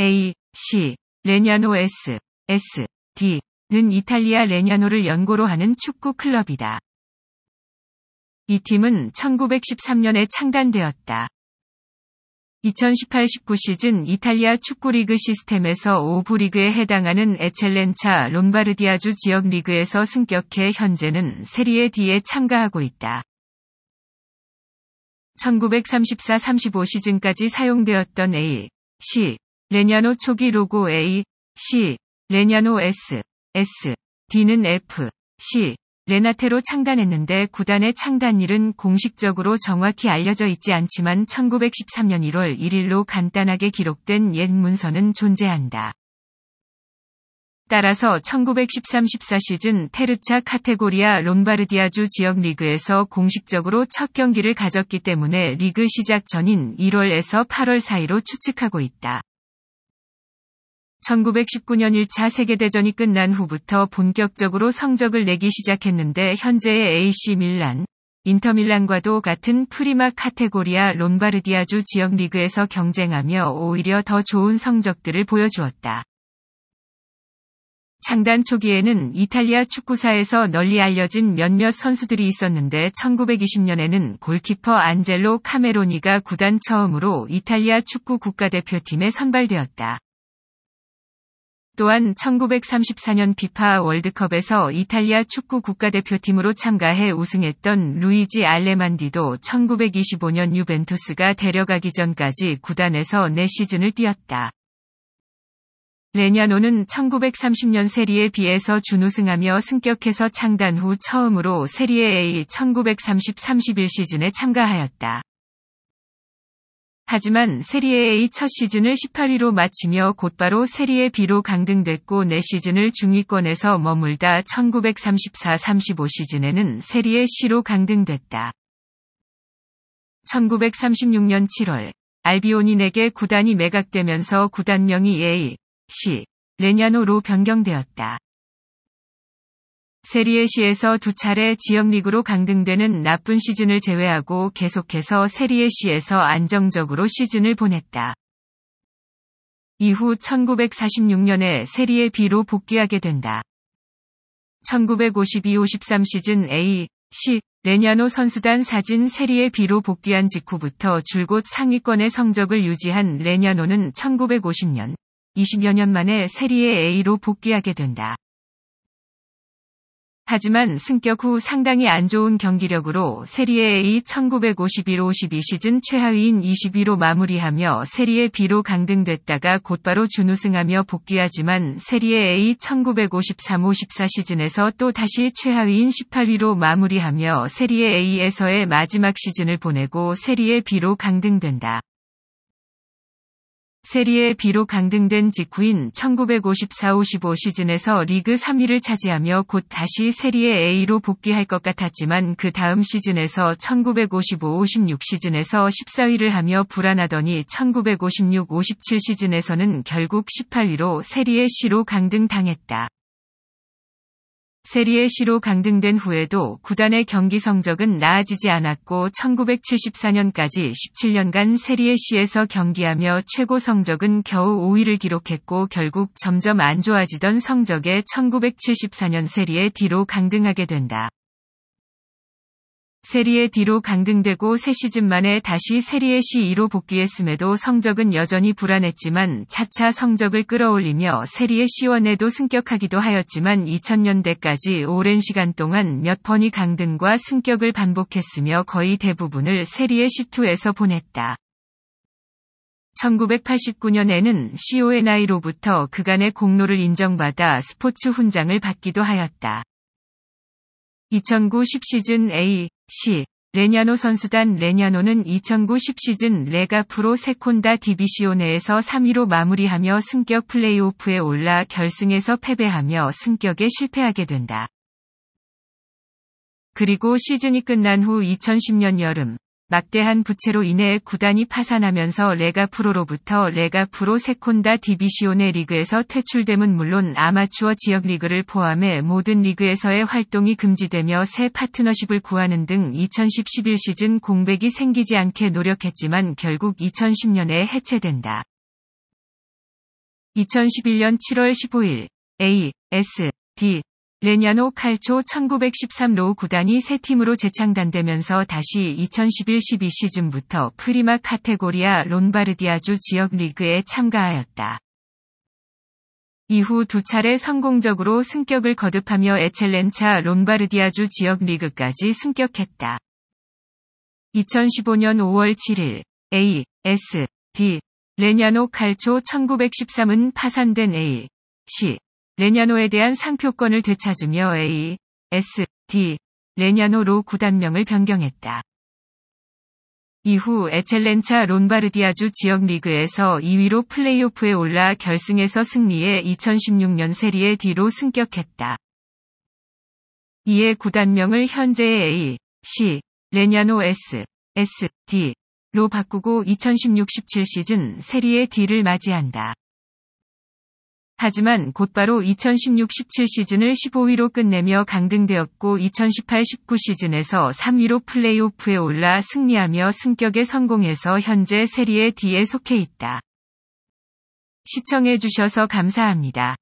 A, C, 레냐노 S, S, D, 는 이탈리아 레냐노를 연고로 하는 축구 클럽이다. 이 팀은 1913년에 창단되었다. 2018-19 시즌 이탈리아 축구리그 시스템에서 5부리그에 해당하는 에첼렌차 롬바르디아주 지역 리그에서 승격해 현재는 세리에 D에 참가하고 있다. 1934-35 시즌까지 사용되었던 A, C, 레냐노 초기 로고 A, C, 레냐노 S, S, D는 F, C, 레나테로 창단했는데 구단의 창단일은 공식적으로 정확히 알려져 있지 않지만 1913년 1월 1일로 간단하게 기록된 옛 문서는 존재한다. 따라서 1913-14 시즌 테르차 카테고리아 롬바르디아주 지역 리그에서 공식적으로 첫 경기를 가졌기 때문에 리그 시작 전인 1월에서 8월 사이로 추측하고 있다. 1919년 1차 세계대전이 끝난 후부터 본격적으로 성적을 내기 시작했는데 현재의 AC 밀란, 인터밀란과도 같은 프리마 카테고리아 롬바르디아주 지역 리그에서 경쟁하며 오히려 더 좋은 성적들을 보여주었다. 창단 초기에는 이탈리아 축구사에서 널리 알려진 몇몇 선수들이 있었는데 1920년에는 골키퍼 안젤로 카메로니가 구단 처음으로 이탈리아 축구 국가대표팀에 선발되었다. 또한 1934년 비파 월드컵에서 이탈리아 축구 국가대표팀으로 참가해 우승했던 루이지 알레만디도 1925년 유벤투스가 데려가기 전까지 구단에서 4시즌을 뛰었다. 레냐노는 1930년 세리에 비해서 준우승하며 승격해서 창단 후 처음으로 세리에 A 1930-31 시즌에 참가하였다. 하지만 세리에 A 첫 시즌을 18위로 마치며 곧바로 세리에 B로 강등됐고 4시즌을 중위권에서 머물다 1934-35 시즌에는 세리에 C로 강등됐다. 1936년 7월 알비온인에게 구단이 매각되면서 구단명이 A, C, 레냐노로 변경되었다. 세리에시에서 두 차례 지역리그로 강등되는 나쁜 시즌을 제외하고 계속해서 세리에시에서 안정적으로 시즌을 보냈다. 이후 1946년에 세리에 B로 복귀하게 된다. 1952-53 시즌 A, C, 레냐노 선수단 사진 세리에 B로 복귀한 직후부터 줄곧 상위권의 성적을 유지한 레냐노는 1950년, 20여 년 만에 세리에 A로 복귀하게 된다. 하지만 승격 후 상당히 안 좋은 경기력으로 세리에 A 1951-52 시즌 최하위인 22로 마무리하며 세리에 B로 강등됐다가 곧바로 준우승하며 복귀하지만 세리에 A 1953-54 시즌에서 또 다시 최하위인 18위로 마무리하며 세리에 A에서의 마지막 시즌을 보내고 세리에 B로 강등된다. 세리에 비로 강등된 직후인 1954-55 시즌에서 리그 3위를 차지하며 곧 다시 세리에 A로 복귀할 것 같았지만 그 다음 시즌에서 1955-56 시즌에서 14위를 하며 불안하더니 1956-57 시즌에서는 결국 18위로 세리에 C로 강등당했다. 세리에 시로 강등된 후에도 구단의 경기 성적은 나아지지 않았고 1974년까지 17년간 세리에 시에서 경기하며 최고 성적은 겨우 5위를 기록했고 결국 점점 안 좋아지던 성적에 1974년 세리에 D로 강등하게 된다. 세리에 D로 강등되고 3시즌 만에 다시 세리에 C2로 복귀했음에도 성적은 여전히 불안했지만 차차 성적을 끌어올리며 세리에 C1에도 승격하기도 하였지만 2000년대까지 오랜 시간 동안 몇 번이 강등과 승격을 반복했으며 거의 대부분을 세리에 C2에서 보냈다. 1989년에는 CONI로부터 그간의 공로를 인정받아 스포츠 훈장을 받기도 하였다. 2009 10시즌 A, C. 레냐노 선수단 레냐노는 2009 10시즌 레가 프로 세콘다 디비시오네에서 3위로 마무리하며 승격 플레이오프에 올라 결승에서 패배하며 승격에 실패하게 된다. 그리고 시즌이 끝난 후 2010년 여름 막대한 부채로 인해 구단이 파산하면서 레가 프로로부터 레가 프로 세콘다 디비시오네 리그에서 퇴출됨은 물론 아마추어 지역 리그를 포함해 모든 리그에서의 활동이 금지되며 새 파트너십을 구하는 등 2010-11 시즌 공백이 생기지 않게 노력했지만 결국 2010년에 해체된다. 2011년 7월 15일 A, S, D, 레냐노 칼초 1913로 구단이 새 팀으로 재창단되면서 다시 2011-12 시즌부터 프리마 카테고리아 론바르디아주 지역 리그에 참가하였다. 이후 두 차례 성공적으로 승격을 거듭하며 에첼렌차 론바르디아주 지역 리그까지 승격했다. 2015년 5월 7일 A, S, D, 레냐노 칼초 1913은 파산된 A, C, 레냐노에 대한 상표권을 되찾으며 A, S, D, 레냐노로 구단명을 변경했다. 이후 에첼렌차 론바르디아주 지역 리그에서 2위로 플레이오프에 올라 결승에서 승리해 2016년 세리에 D로 승격했다. 이에 구단명을 현재의 A, C, 레냐노 S, S, D로 바꾸고 2016-17 시즌 세리에 D를 맞이한다. 하지만 곧바로 2016-17 시즌을 15위로 끝내며 강등되었고 2018-19 시즌에서 3위로 플레이오프에 올라 승리하며 승격에 성공해서 현재 세리에 D에 속해 있다. 시청해주셔서 감사합니다.